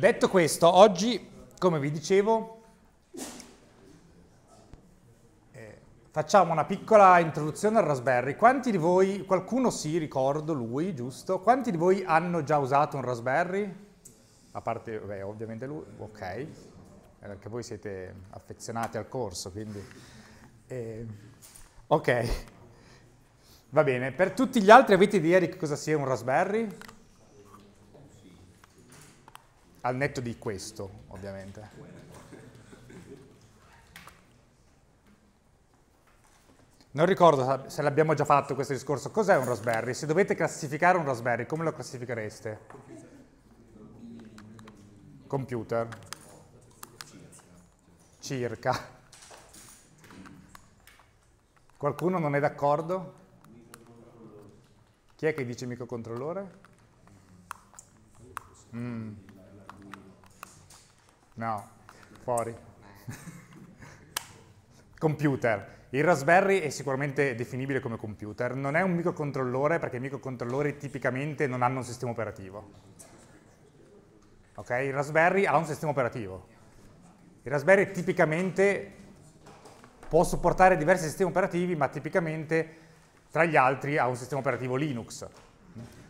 Detto questo, oggi, come vi dicevo, eh, facciamo una piccola introduzione al Raspberry. Quanti di voi, qualcuno sì, ricordo lui, giusto? Quanti di voi hanno già usato un Raspberry? A parte, beh, ovviamente lui, ok, eh, perché voi siete affezionati al corso, quindi... Eh, ok, va bene. Per tutti gli altri avete idea di cosa sia un Raspberry? al netto di questo, ovviamente. Non ricordo se l'abbiamo già fatto questo discorso. Cos'è un Raspberry? Se dovete classificare un Raspberry, come lo classifichereste? Computer. Circa. Qualcuno non è d'accordo? Chi è che dice microcontrollore? Mm. No, fuori. computer. Il Raspberry è sicuramente definibile come computer, non è un microcontrollore perché i microcontrollori tipicamente non hanno un sistema operativo. Ok? Il Raspberry ha un sistema operativo. Il Raspberry tipicamente può supportare diversi sistemi operativi, ma tipicamente tra gli altri ha un sistema operativo Linux.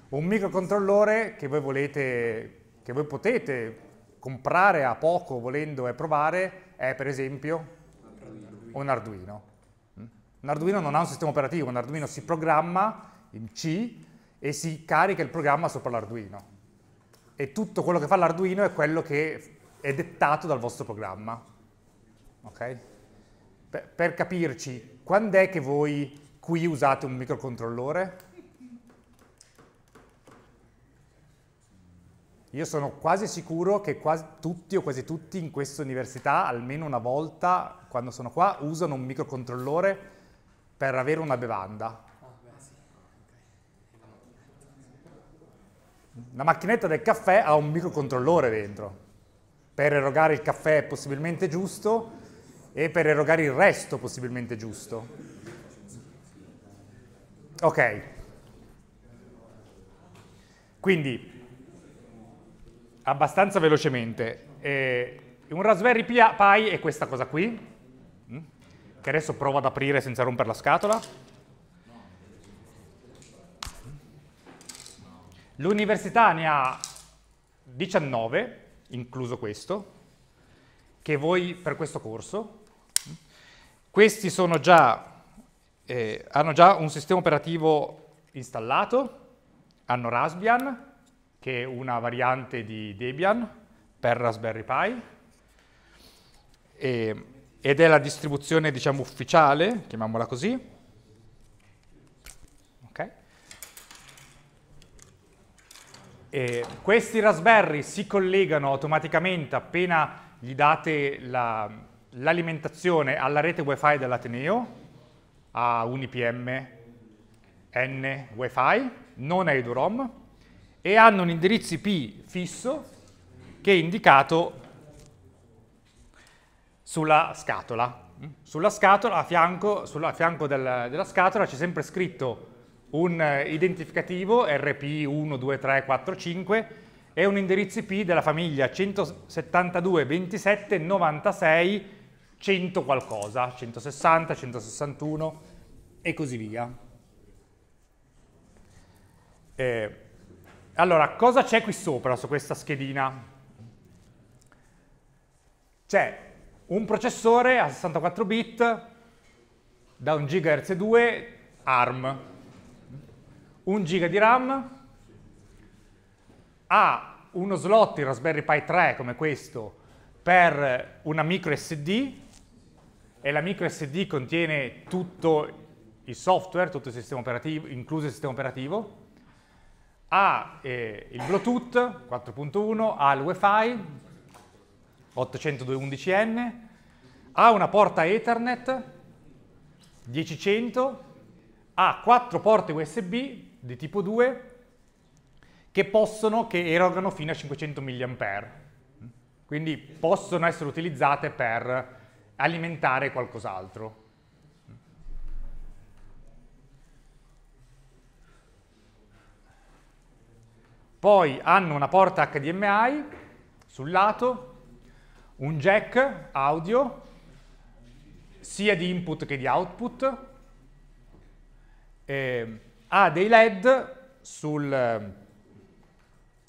Un microcontrollore che voi, volete, che voi potete comprare a poco volendo e provare è per esempio un Arduino. Mm. Un Arduino non ha un sistema operativo, un Arduino si programma in C e si carica il programma sopra l'Arduino. E tutto quello che fa l'Arduino è quello che è dettato dal vostro programma. Okay? Per, per capirci, quando è che voi qui usate un microcontrollore? Io sono quasi sicuro che quasi tutti o quasi tutti in questa università, almeno una volta, quando sono qua, usano un microcontrollore per avere una bevanda. La macchinetta del caffè ha un microcontrollore dentro, per erogare il caffè possibilmente giusto e per erogare il resto possibilmente giusto. Ok. Quindi abbastanza velocemente. Eh, un Raspberry Pi è questa cosa qui, mm, che adesso provo ad aprire senza rompere la scatola. L'università ne ha 19, incluso questo, che voi per questo corso. Mm, questi già, eh, hanno già un sistema operativo installato, hanno Raspbian, che è una variante di Debian per Raspberry Pi e, ed è la distribuzione diciamo ufficiale, chiamiamola così. E questi Raspberry si collegano automaticamente appena gli date l'alimentazione alla rete wifi dell'Ateneo a un IPM N wifi, non a EduROM e hanno un indirizzo IP fisso che è indicato sulla scatola. Sulla scatola, a fianco, sulla, a fianco del, della scatola c'è sempre scritto un identificativo RP12345 e un indirizzo IP della famiglia 172.27.96 100 qualcosa, 160, 161 e così via. Eh, allora, cosa c'è qui sopra, su questa schedina? C'è un processore a 64 bit da 1 GHz 2 ARM, 1 GB di RAM, ha uno slot in Raspberry Pi 3 come questo per una micro SD e la micro SD contiene tutto il software, tutto il sistema operativo, incluso il sistema operativo, ha eh, il Bluetooth 4.1, ha il Wi-Fi 802.11n, ha una porta Ethernet 10.100, ha quattro porte USB di tipo 2 che possono, che erogano fino a 500 mAh, quindi possono essere utilizzate per alimentare qualcos'altro. poi hanno una porta HDMI sul lato, un jack audio, sia di input che di output, eh, ha dei LED sul,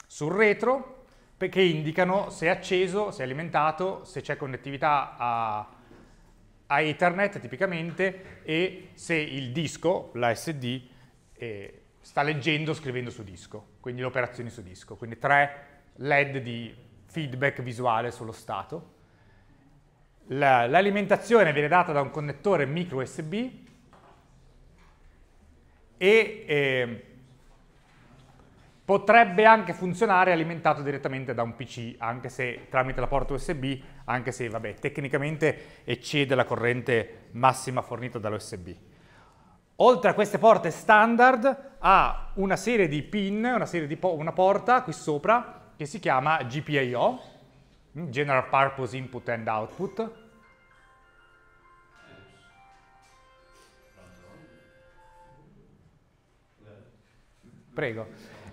sul retro che indicano se è acceso, se è alimentato, se c'è connettività a, a Ethernet tipicamente e se il disco, la SD, è sta leggendo scrivendo su disco, quindi le operazioni su disco, quindi tre LED di feedback visuale sullo stato. L'alimentazione viene data da un connettore micro USB e eh, potrebbe anche funzionare alimentato direttamente da un PC, anche se tramite la porta USB, anche se vabbè, tecnicamente eccede la corrente massima fornita dall'USB. Oltre a queste porte standard ha una serie di pin, una, serie di po una porta qui sopra che si chiama GPIO, mm, General Purpose Input and Output, prego,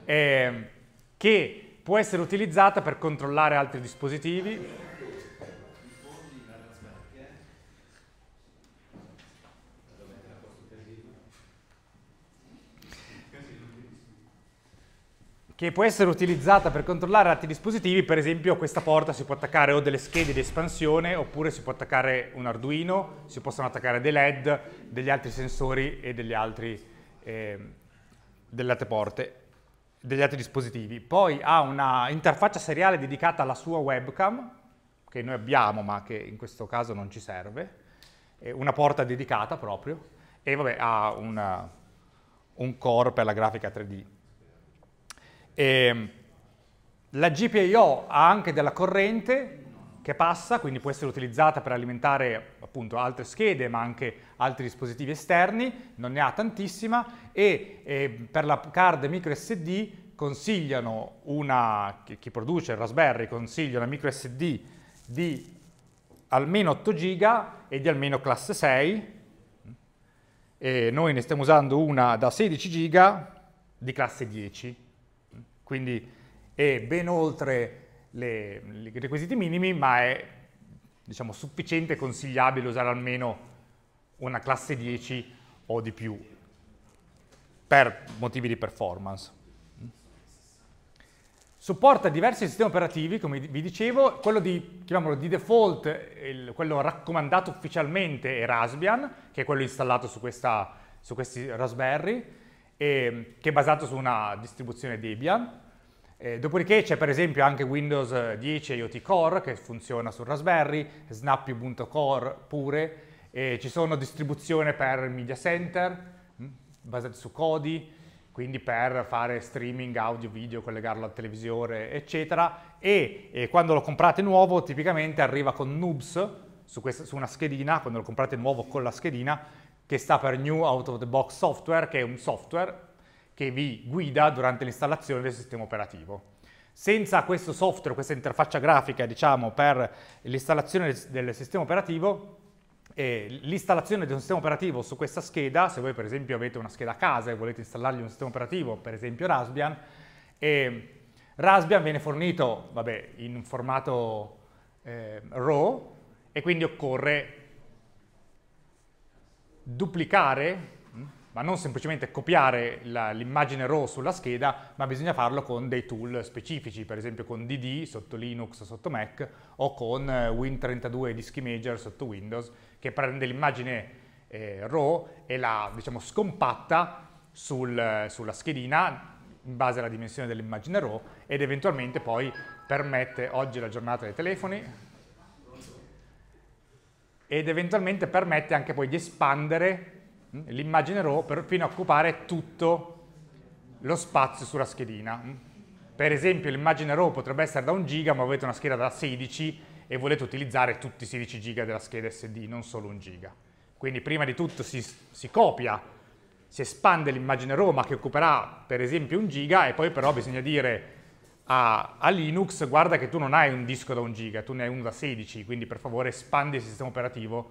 eh, che può essere utilizzata per controllare altri dispositivi, che può essere utilizzata per controllare altri dispositivi, per esempio questa porta si può attaccare o delle schede di espansione oppure si può attaccare un Arduino, si possono attaccare dei LED, degli altri sensori e degli altri, eh, delle altre porte, degli altri dispositivi. Poi ha una interfaccia seriale dedicata alla sua webcam, che noi abbiamo ma che in questo caso non ci serve, una porta dedicata proprio e vabbè, ha una, un core per la grafica 3D. E ehm, la GPIO ha anche della corrente che passa, quindi può essere utilizzata per alimentare appunto altre schede, ma anche altri dispositivi esterni, non ne ha tantissima, e, e ehm, per la card microSD consigliano una, chi produce il Raspberry consiglia una microSD di almeno 8 GB e di almeno classe 6, e noi ne stiamo usando una da 16 GB di classe 10, quindi è ben oltre i requisiti minimi, ma è diciamo, sufficiente e consigliabile usare almeno una classe 10 o di più per motivi di performance. Supporta diversi sistemi operativi, come vi dicevo, quello di, di default, il, quello raccomandato ufficialmente è Raspbian, che è quello installato su, questa, su questi Raspberry, eh, che è basato su una distribuzione Debian. Eh, dopodiché c'è per esempio anche Windows 10 IoT Core che funziona su Raspberry, Snap Ubuntu Core pure, eh, ci sono distribuzioni per Media Center mm, basate su Kodi, quindi per fare streaming audio, video, collegarlo al televisore, eccetera. E, e quando lo comprate nuovo, tipicamente arriva con Noobs su, questa, su, una schedina, quando lo comprate nuovo con la schedina, che sta per New Out of the Box Software, che è un software che vi guida durante l'installazione del sistema operativo. Senza questo software, questa interfaccia grafica, diciamo, per l'installazione del sistema operativo, l'installazione di un sistema operativo su questa scheda, se voi per esempio avete una scheda a casa e volete installargli un sistema operativo, per esempio Raspbian, Raspbian viene fornito vabbè, in formato eh, RAW e quindi occorre duplicare, mm, ma non semplicemente copiare l'immagine RAW sulla scheda, ma bisogna farlo con dei tool specifici, per esempio con DD sotto Linux, sotto Mac, o con Win32 Disk Imager sotto Windows, che prende l'immagine eh, RAW e la diciamo, scompatta sul, sulla schedina in base alla dimensione dell'immagine RAW ed eventualmente poi permette, oggi la giornata dei telefoni, ed eventualmente permette anche poi di espandere mm, l'immagine RAW per, fino a occupare tutto lo spazio sulla schedina. Mm. Per esempio l'immagine RAW potrebbe essere da 1 giga, ma avete una scheda da 16 e volete utilizzare tutti i 16 giga della scheda SD, non solo 1 giga. Quindi prima di tutto si, si copia, si espande l'immagine RAW, ma che occuperà per esempio 1 giga, e poi però bisogna dire a, a, Linux, guarda che tu non hai un disco da 1 giga, tu ne hai uno da 16, quindi per favore espandi il sistema operativo,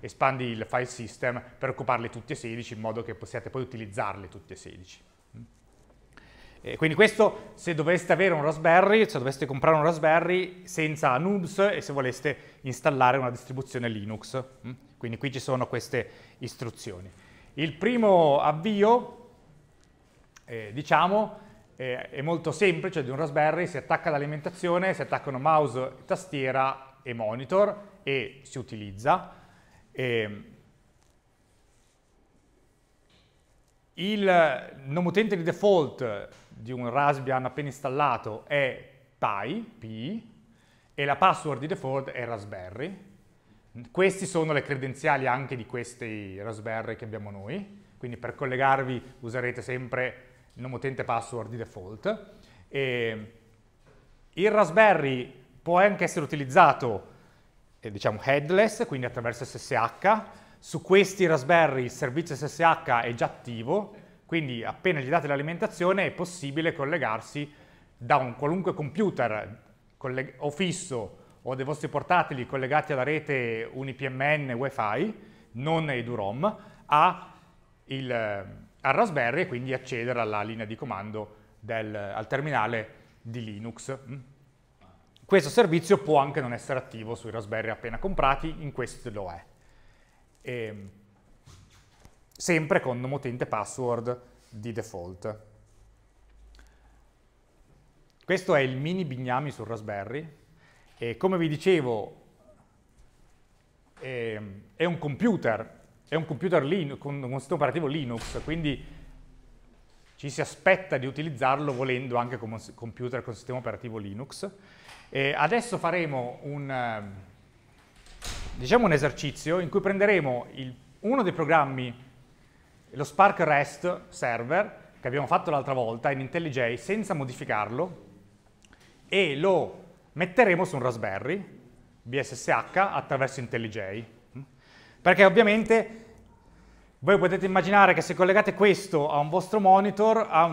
espandi il file system per occuparli tutti e 16 in modo che possiate poi utilizzarli tutti e 16. E quindi questo se doveste avere un Raspberry, se doveste comprare un Raspberry senza Nubs e se voleste installare una distribuzione Linux. Mm? Quindi qui ci sono queste istruzioni. Il primo avvio, eh, diciamo, eh, è molto semplice di un Raspberry, si attacca all'alimentazione, si attaccano mouse, tastiera e monitor e si utilizza. E ehm, il nome utente di default di un Raspbian appena installato è Pi, P, e la password di default è Raspberry. Queste sono le credenziali anche di questi Raspberry che abbiamo noi, quindi per collegarvi userete sempre il nome utente password di default. E il Raspberry può anche essere utilizzato, eh, diciamo, headless, quindi attraverso SSH. Su questi Raspberry il servizio SSH è già attivo, quindi appena gli date l'alimentazione è possibile collegarsi da un qualunque computer o fisso o dei vostri portatili collegati alla rete UniPMN, WiFi, non ai DUROM, a il, al Raspberry e quindi accedere alla linea di comando del, al terminale di Linux. Mm. Questo servizio può anche non essere attivo sui Raspberry appena comprati, in questo lo è. E, ehm, sempre con nome utente password di default. Questo è il mini bignami sul Raspberry e come vi dicevo ehm, è un computer è un computer Linux, con un sistema operativo Linux, quindi ci si aspetta di utilizzarlo volendo anche come un computer con sistema operativo Linux. E adesso faremo un, diciamo un, esercizio in cui prenderemo il, uno dei programmi, lo Spark REST server, che abbiamo fatto l'altra volta in IntelliJ senza modificarlo, e lo metteremo su un Raspberry BSSH attraverso IntelliJ. Perché ovviamente voi potete immaginare che se collegate questo a un vostro monitor, a,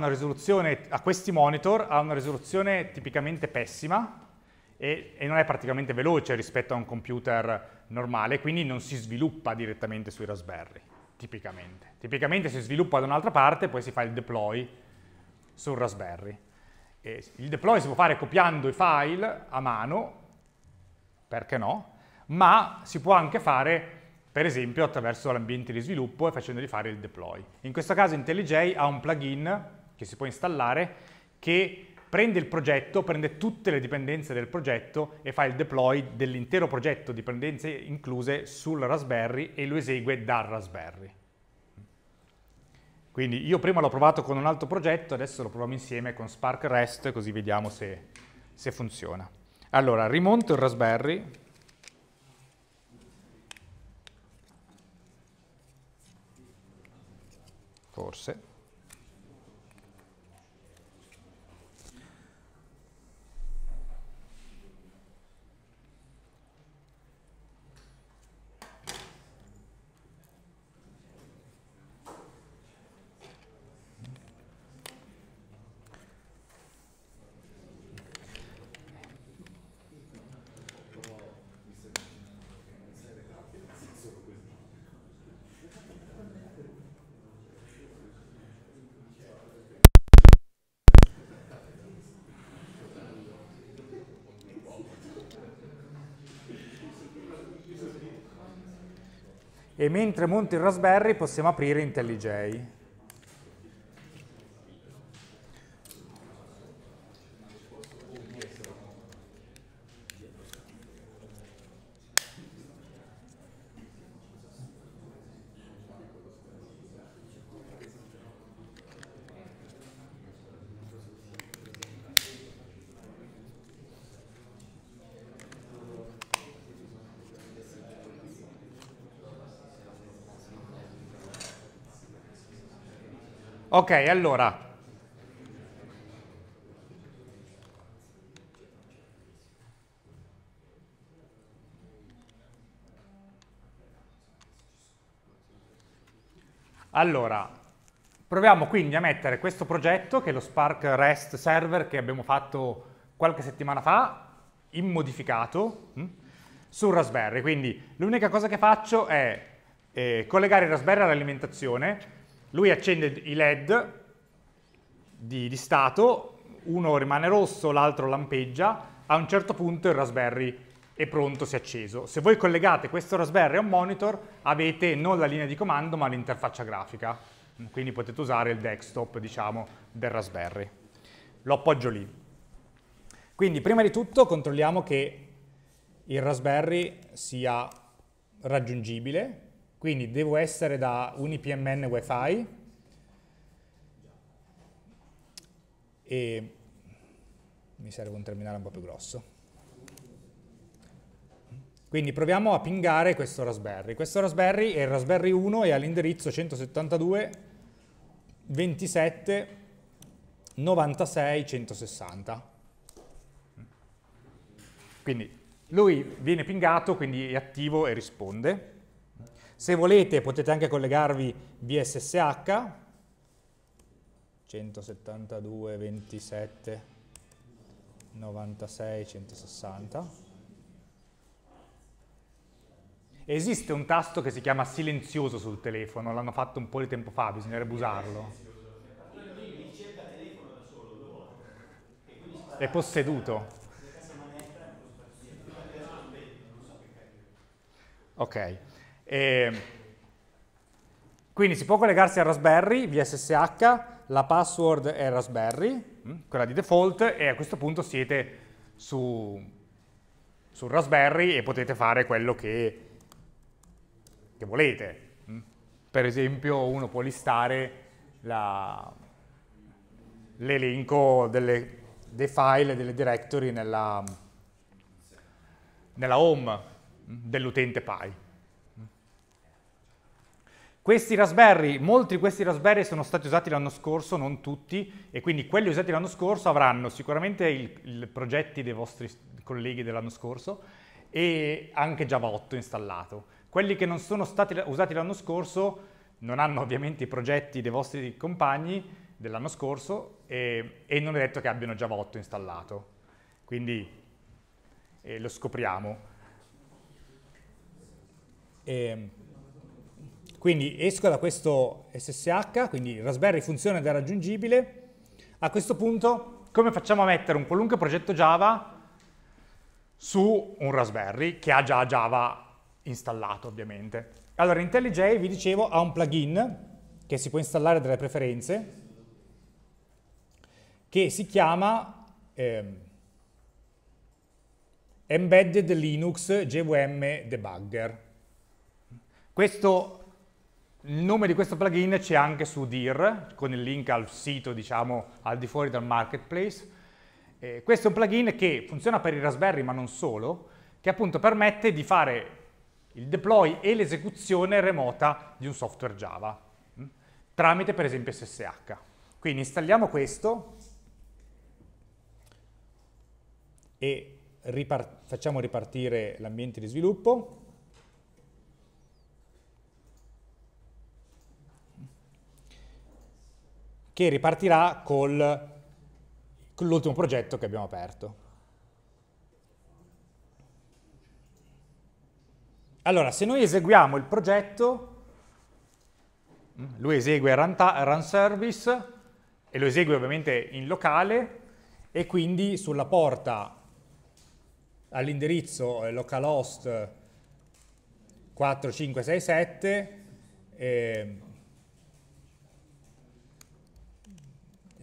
a questi monitor, ha una risoluzione tipicamente pessima e, e non è praticamente veloce rispetto a un computer normale, quindi non si sviluppa direttamente sui Raspberry, tipicamente. Tipicamente si sviluppa da un'altra parte, poi si fa il deploy sul Raspberry. E il deploy si può fare copiando i file a mano, perché no, ma si può anche fare per esempio attraverso l'ambiente di sviluppo e facendogli fare il deploy. In questo caso IntelliJ ha un plugin che si può installare che prende il progetto, prende tutte le dipendenze del progetto e fa il deploy dell'intero progetto, dipendenze incluse, sul Raspberry e lo esegue dal Raspberry. Quindi io prima l'ho provato con un altro progetto, adesso lo proviamo insieme con Spark REST così vediamo se, se funziona. Allora, rimonto il Raspberry, forse e mentre monto il Raspberry possiamo aprire IntelliJ. Ok, allora. Allora, proviamo quindi a mettere questo progetto, che è lo Spark REST Server che abbiamo fatto qualche settimana fa, immodificato, su hm, sul Raspberry. Quindi l'unica cosa che faccio è eh, collegare il Raspberry all'alimentazione, lui accende i LED di, di stato, uno rimane rosso, l'altro lampeggia, a un certo punto il Raspberry è pronto, si è acceso. Se voi collegate questo Raspberry a un monitor, avete non la linea di comando, ma l'interfaccia grafica. Quindi potete usare il desktop, diciamo, del Raspberry. Lo appoggio lì. Quindi, prima di tutto, controlliamo che il Raspberry sia raggiungibile quindi devo essere da UniPMN WiFi e mi serve un terminale un po' più grosso. Quindi proviamo a pingare questo Raspberry. Questo Raspberry è il Raspberry 1 e all'indirizzo 172 27 96 160. Quindi lui viene pingato, quindi è attivo e risponde. Se volete potete anche collegarvi via SSH, 172, 27, 96, 160. Esiste un tasto che si chiama silenzioso sul telefono, l'hanno fatto un po' di tempo fa, bisognerebbe usarlo. È posseduto. Ok. E quindi si può collegarsi a Raspberry via SSH, la password è Raspberry, mm, quella di default, e a questo punto siete su, su Raspberry e potete fare quello che, che volete. Mm. Per esempio uno può listare l'elenco dei file, delle directory nella, nella home mm, dell'utente Pi. Questi Raspberry, molti di questi Raspberry sono stati usati l'anno scorso, non tutti, e quindi quelli usati l'anno scorso avranno sicuramente i progetti dei vostri colleghi dell'anno scorso e anche Java 8 installato. Quelli che non sono stati usati l'anno scorso non hanno ovviamente i progetti dei vostri compagni dell'anno scorso e, e, non è detto che abbiano Java 8 installato. Quindi eh, lo scopriamo. E, ehm, quindi esco da questo SSH, quindi Raspberry funziona ed è raggiungibile. A questo punto, come facciamo a mettere un qualunque progetto Java su un Raspberry che ha già Java installato, ovviamente? Allora, IntelliJ, vi dicevo, ha un plugin che si può installare dalle preferenze, che si chiama eh, Embedded Linux JVM Debugger. Questo il nome di questo plugin c'è anche su DIR, con il link al sito, diciamo, al di fuori del marketplace. Eh, questo è un plugin che funziona per i Raspberry, ma non solo, che appunto permette di fare il deploy e l'esecuzione remota di un software Java, mh? Mm, tramite per esempio SSH. Quindi installiamo questo e ripart facciamo ripartire l'ambiente di sviluppo. che ripartirà col, con l'ultimo progetto che abbiamo aperto. Allora, se noi eseguiamo il progetto, mm, lui esegue run, run service e lo esegue ovviamente in locale e quindi sulla porta all'indirizzo eh, localhost 4567 eh,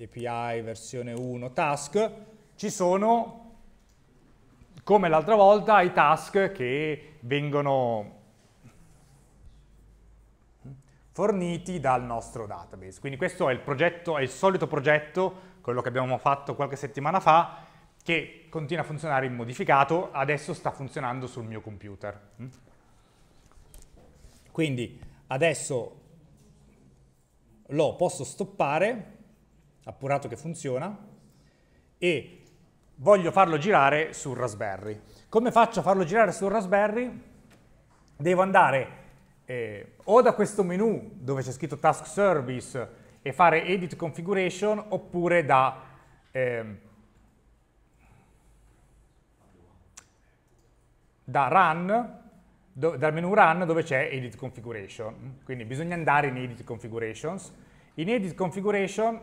API versione 1 task, ci sono, come l'altra volta, i task che vengono forniti dal nostro database. Quindi questo è il, progetto, è il solito progetto, quello che abbiamo fatto qualche settimana fa, che continua a funzionare in modificato, adesso sta funzionando sul mio computer. Quindi adesso lo posso stoppare appurato che funziona, e voglio farlo girare sul Raspberry. Come faccio a farlo girare sul Raspberry? Devo andare eh, o da questo menu dove c'è scritto Task Service e fare Edit Configuration, oppure da... Eh, da run, do, dal menu run dove c'è edit configuration, quindi bisogna andare in edit configurations. In edit configuration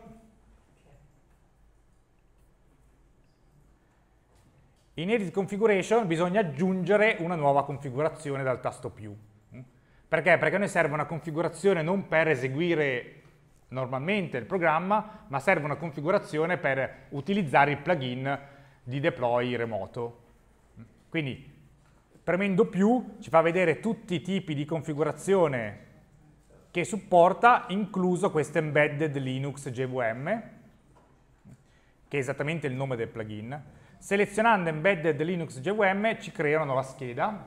In edit configuration bisogna aggiungere una nuova configurazione dal tasto più. Perché? Perché a noi serve una configurazione non per eseguire normalmente il programma, ma serve una configurazione per utilizzare il plugin di deploy remoto. Quindi premendo più ci fa vedere tutti i tipi di configurazione che supporta, incluso questo embedded Linux GVM, che è esattamente il nome del plugin, Selezionando Embedded Linux GVM ci crea una nuova scheda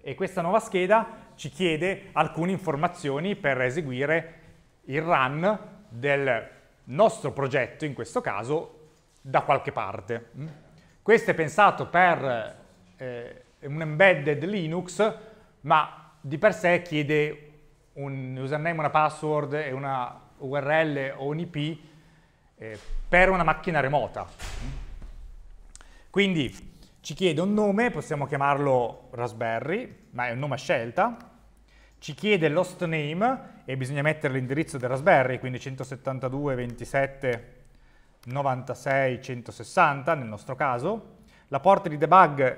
e questa nuova scheda ci chiede alcune informazioni per eseguire il run del nostro progetto, in questo caso, da qualche parte. Mm? Questo è pensato per eh, un embedded Linux, ma di per sé chiede un username, una password e una URL o un IP eh, per una macchina remota. Mm? Quindi ci chiede un nome, possiamo chiamarlo Raspberry, ma è un nome a scelta. Ci chiede l'host name e bisogna mettere l'indirizzo del Raspberry, quindi 172, 27, 96, 160 nel nostro caso. La porta di debug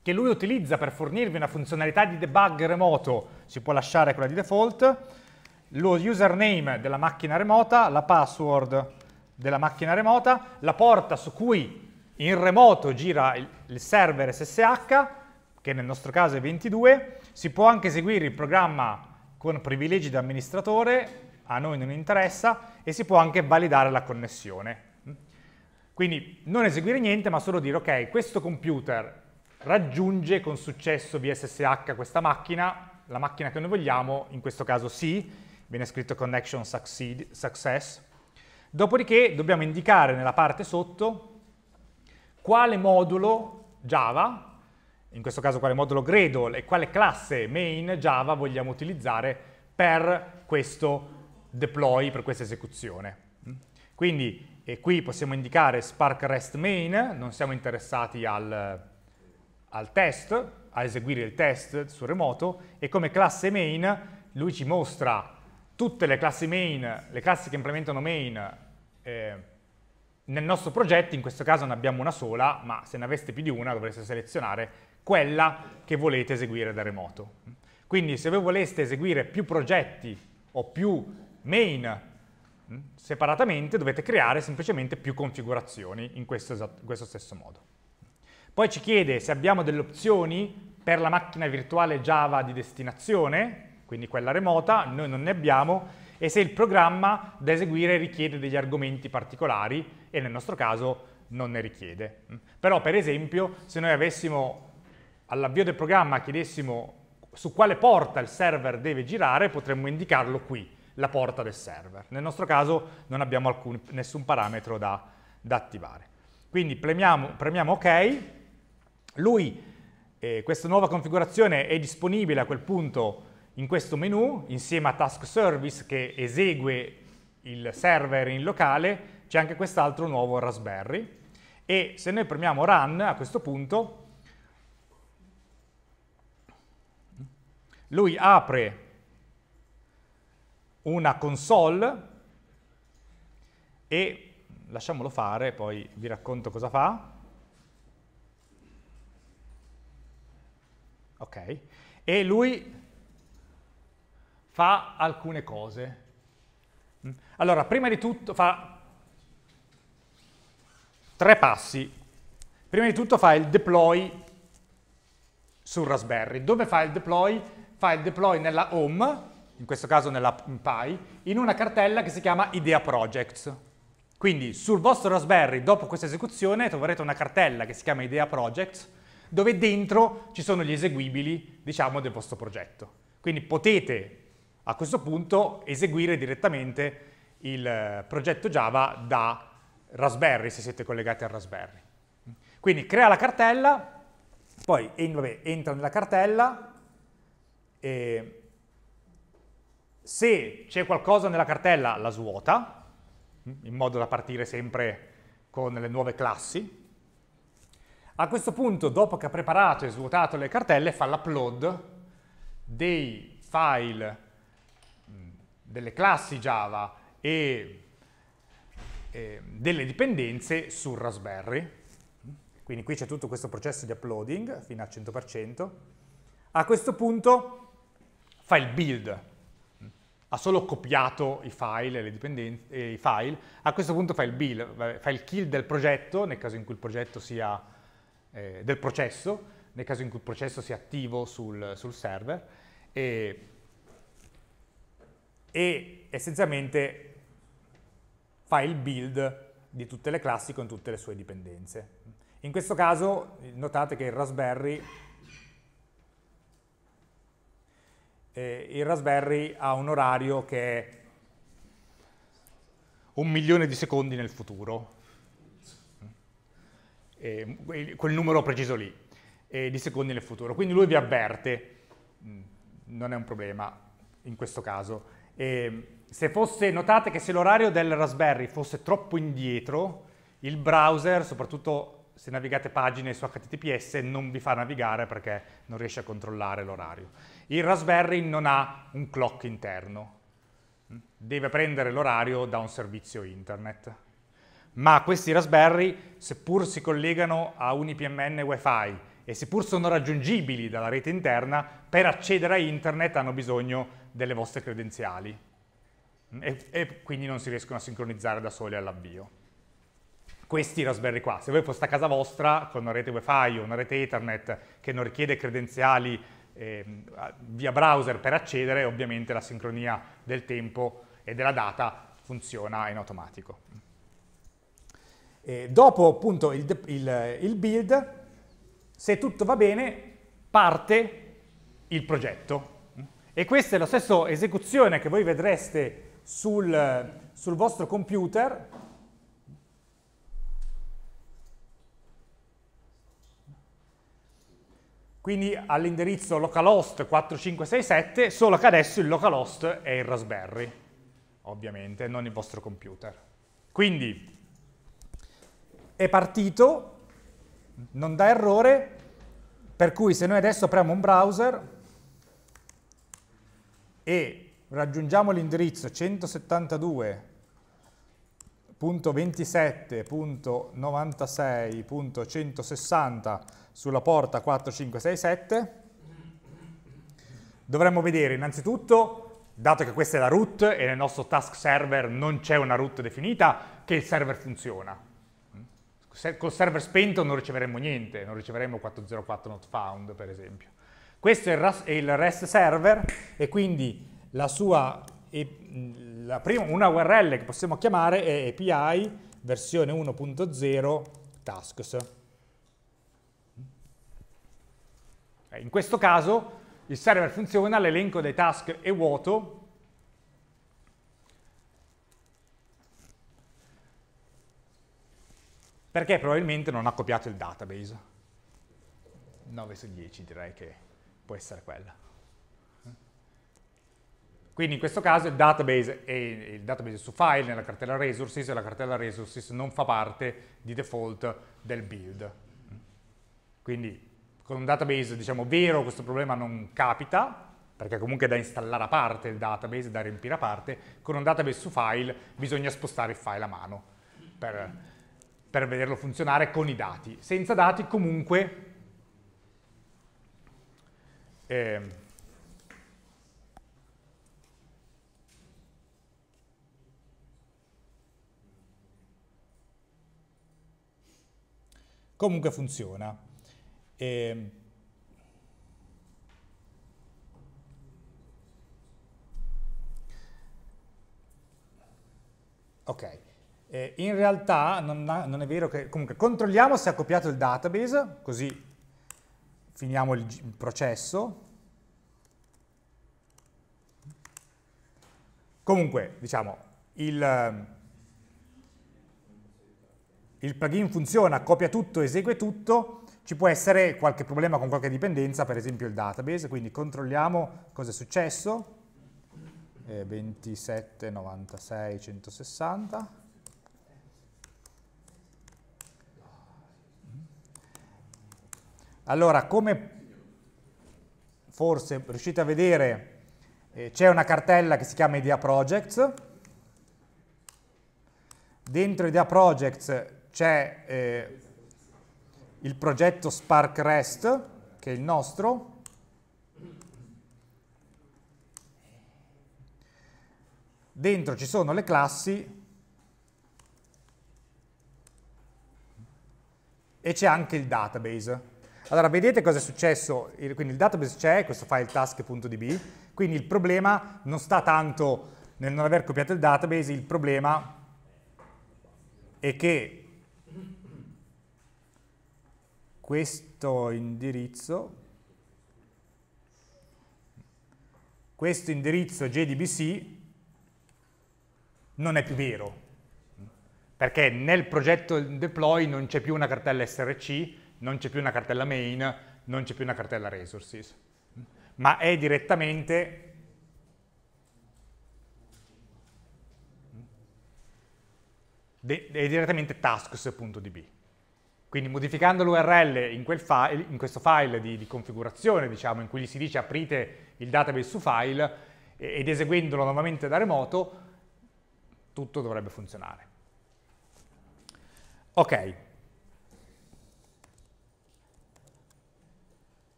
che lui utilizza per fornirvi una funzionalità di debug remoto, si può lasciare quella di default, lo username della macchina remota, la password della macchina remota, la porta su cui in remoto gira il server SSH, che nel nostro caso è 22, si può anche eseguire il programma con privilegi di amministratore, a noi non interessa, e si può anche validare la connessione. Quindi non eseguire niente, ma solo dire, ok, questo computer raggiunge con successo via SSH questa macchina, la macchina che noi vogliamo, in questo caso sì, viene scritto connection succeed, success, dopodiché dobbiamo indicare nella parte sotto quale modulo Java, in questo caso quale modulo Gradle e quale classe main Java vogliamo utilizzare per questo deploy, per questa esecuzione. Quindi qui possiamo indicare Spark REST main, non siamo interessati al, al test, a eseguire il test su remoto, e come classe main lui ci mostra tutte le classi main, le classi che implementano main, eh, nel nostro progetto, in questo caso ne abbiamo una sola, ma se ne aveste più di una dovreste selezionare quella che volete eseguire da remoto. Quindi se voi voleste eseguire più progetti o più main mm, separatamente dovete creare semplicemente più configurazioni in questo, esatto, in questo stesso modo. Poi ci chiede se abbiamo delle opzioni per la macchina virtuale Java di destinazione, quindi quella remota, noi non ne abbiamo, e se il programma da eseguire richiede degli argomenti particolari e nel nostro caso non ne richiede. Mm. Però per esempio se noi avessimo all'avvio del programma chiedessimo su quale porta il server deve girare potremmo indicarlo qui, la porta del server. Nel nostro caso non abbiamo alcun, nessun parametro da, da attivare. Quindi premiamo, premiamo ok, lui, eh, questa nuova configurazione è disponibile a quel punto in questo menu, insieme a Task Service che esegue il server in locale, c'è anche quest'altro nuovo Raspberry. E se noi premiamo Run a questo punto, lui apre una console e lasciamolo fare, poi vi racconto cosa fa. Ok, e lui fa alcune cose. Mm. Allora, prima di tutto fa tre passi. Prima di tutto fa il deploy sul Raspberry. Dove fa il deploy? Fa il deploy nella home, in questo caso nella Pi, in una cartella che si chiama Idea Projects. Quindi sul vostro Raspberry, dopo questa esecuzione, troverete una cartella che si chiama Idea Projects, dove dentro ci sono gli eseguibili, diciamo, del vostro progetto. Quindi potete a questo punto eseguire direttamente il eh, progetto Java da Raspberry, se siete collegati al Raspberry. Quindi crea la cartella, poi vabbè, entra nella cartella, se c'è qualcosa nella cartella la svuota, in modo da partire sempre con le nuove classi. A questo punto, dopo che ha preparato e svuotato le cartelle, fa l'upload dei file delle classi Java e eh, delle dipendenze su Raspberry. Quindi qui c'è tutto questo processo di uploading fino al 100%. A questo punto fa il build, ha solo copiato i file, eh, i file. a questo punto fa il build, fa il kill del progetto, nel caso in cui il progetto sia eh, del processo, nel caso in cui il processo sia attivo sul, sul server, e e essenzialmente fa il build di tutte le classi con tutte le sue dipendenze. In questo caso notate che il Raspberry, eh, il Raspberry ha un orario che è un milione di secondi nel futuro, eh, quel numero preciso lì, eh, di secondi nel futuro. Quindi lui vi avverte, mm, non è un problema in questo caso. E ehm, se fosse, notate che se l'orario del Raspberry fosse troppo indietro, il browser, soprattutto se navigate pagine su HTTPS, non vi fa navigare perché non riesce a controllare l'orario. Il Raspberry non ha un clock interno, deve prendere l'orario da un servizio internet. Ma questi Raspberry, seppur si collegano a un IPMN WiFi e seppur sono raggiungibili dalla rete interna, per accedere a internet hanno bisogno delle vostre credenziali mm, e, e quindi non si riescono a sincronizzare da soli all'avvio. Questi Raspberry qua, se voi foste a casa vostra con una rete wifi o una rete ethernet che non richiede credenziali eh, via browser per accedere, ovviamente la sincronia del tempo e della data funziona in automatico. E dopo appunto il, il, il build, se tutto va bene, parte il progetto. E questa è la stessa esecuzione che voi vedreste sul, sul vostro computer quindi all'indirizzo localhost 4567, solo che adesso il localhost è il Raspberry, ovviamente, non il vostro computer. Quindi è partito, non dà errore, per cui se noi adesso apriamo un browser e raggiungiamo l'indirizzo 172.27.96.160 sulla porta 4567, dovremmo vedere innanzitutto, dato che questa è la root e nel nostro task server non c'è una root definita, che il server funziona col server spento non riceveremo niente, non riceveremo 404 not found per esempio. Questo è il REST server e quindi la sua, la prima, una URL che possiamo chiamare è API versione 1.0 tasks. Eh, in questo caso il server funziona, l'elenco dei task è vuoto perché probabilmente non ha copiato il database. 9 su 10 direi che può essere quella. Quindi in questo caso il database è il database su file nella cartella resources e la cartella resources non fa parte di default del build. Quindi con un database diciamo vero questo problema non capita, perché comunque è da installare a parte il database, da riempire a parte, con un database su file bisogna spostare il file a mano per per vederlo funzionare con i dati. Senza dati comunque eh, comunque funziona. Eh, ok. Eh, in realtà non, ha, non, è vero che... Comunque controlliamo se ha copiato il database, così finiamo il, il processo. Comunque, diciamo, il, il plugin funziona, copia tutto, esegue tutto, ci può essere qualche problema con qualche dipendenza, per esempio il database, quindi controlliamo cosa è successo, eh, 27, 96, 160, Allora, come forse riuscite a vedere, eh, c'è una cartella che si chiama Idea Projects. Dentro Idea Projects c'è eh, il progetto Spark REST, che è il nostro. Dentro ci sono le classi e c'è anche il database. Allora, vedete cosa è successo, quindi il database c'è, questo file task.db, quindi il problema non sta tanto nel non aver copiato il database, il problema è che questo indirizzo, questo indirizzo JDBC non è più vero, perché nel progetto deploy non c'è più una cartella src, non c'è più una cartella main, non c'è più una cartella resources, ma è direttamente è direttamente tasks.db. Quindi modificando l'URL in, in, questo file di, di configurazione, diciamo, in cui gli si dice aprite il database su file ed eseguendolo nuovamente da remoto, tutto dovrebbe funzionare. Ok,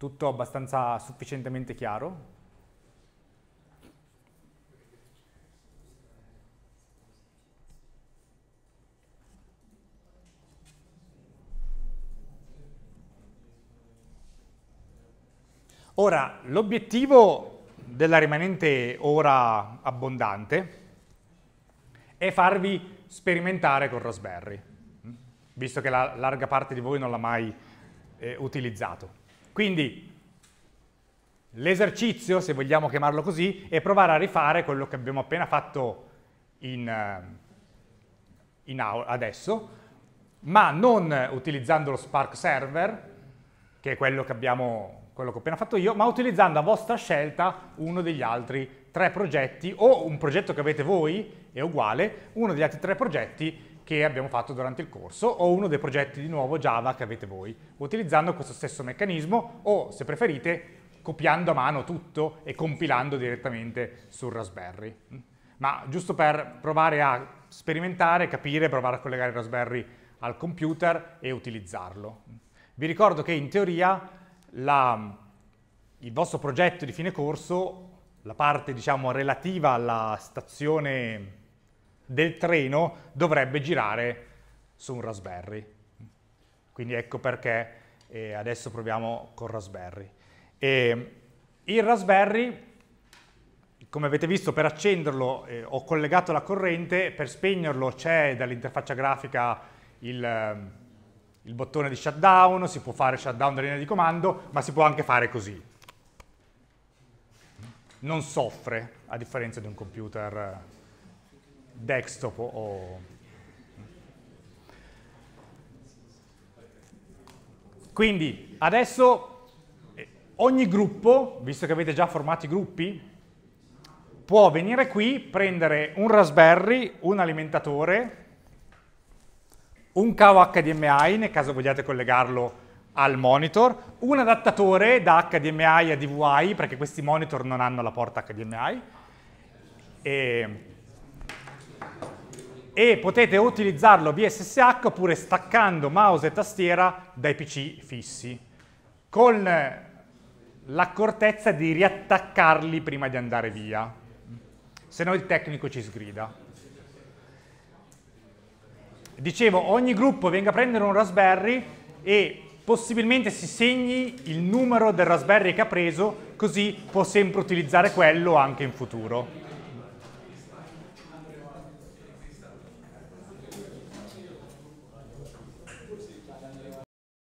Tutto abbastanza sufficientemente chiaro? Ora, l'obiettivo della rimanente ora abbondante è farvi sperimentare con Raspberry, visto che la larga parte di voi non l'ha mai eh, utilizzato. Quindi l'esercizio, se vogliamo chiamarlo così, è provare a rifare quello che abbiamo appena fatto in, eh, in adesso, ma non utilizzando lo Spark Server, che è quello che, abbiamo, quello che ho appena fatto io, ma utilizzando a vostra scelta uno degli altri tre progetti o un progetto che avete voi è uguale, uno degli altri tre progetti che abbiamo fatto durante il corso o uno dei progetti di nuovo Java che avete voi, utilizzando questo stesso meccanismo o, se preferite, copiando a mano tutto e compilando direttamente sul Raspberry. Ma giusto per provare a sperimentare, capire, provare a collegare il Raspberry al computer e utilizzarlo. Vi ricordo che in teoria la, il vostro progetto di fine corso, la parte diciamo, relativa alla stazione del treno dovrebbe girare su un Raspberry. Quindi ecco perché eh, adesso proviamo con Raspberry. E il Raspberry, come avete visto, per accenderlo eh, ho collegato la corrente, per spegnerlo c'è dall'interfaccia grafica il, ehm, il bottone di shutdown, si può fare shutdown della linea di comando, ma si può anche fare così. Non soffre, a differenza di un computer eh, desktop o... Quindi adesso eh, ogni gruppo, visto che avete già formato i gruppi, può venire qui, prendere un Raspberry, un alimentatore, un cavo HDMI nel caso vogliate collegarlo al monitor, un adattatore da HDMI a DVI perché questi monitor non hanno la porta HDMI e e potete utilizzarlo via SSH oppure staccando mouse e tastiera dai PC fissi, con l'accortezza di riattaccarli prima di andare via, se no il tecnico ci sgrida. Dicevo, ogni gruppo venga a prendere un Raspberry e possibilmente si segni il numero del Raspberry che ha preso, così può sempre utilizzare quello anche in futuro.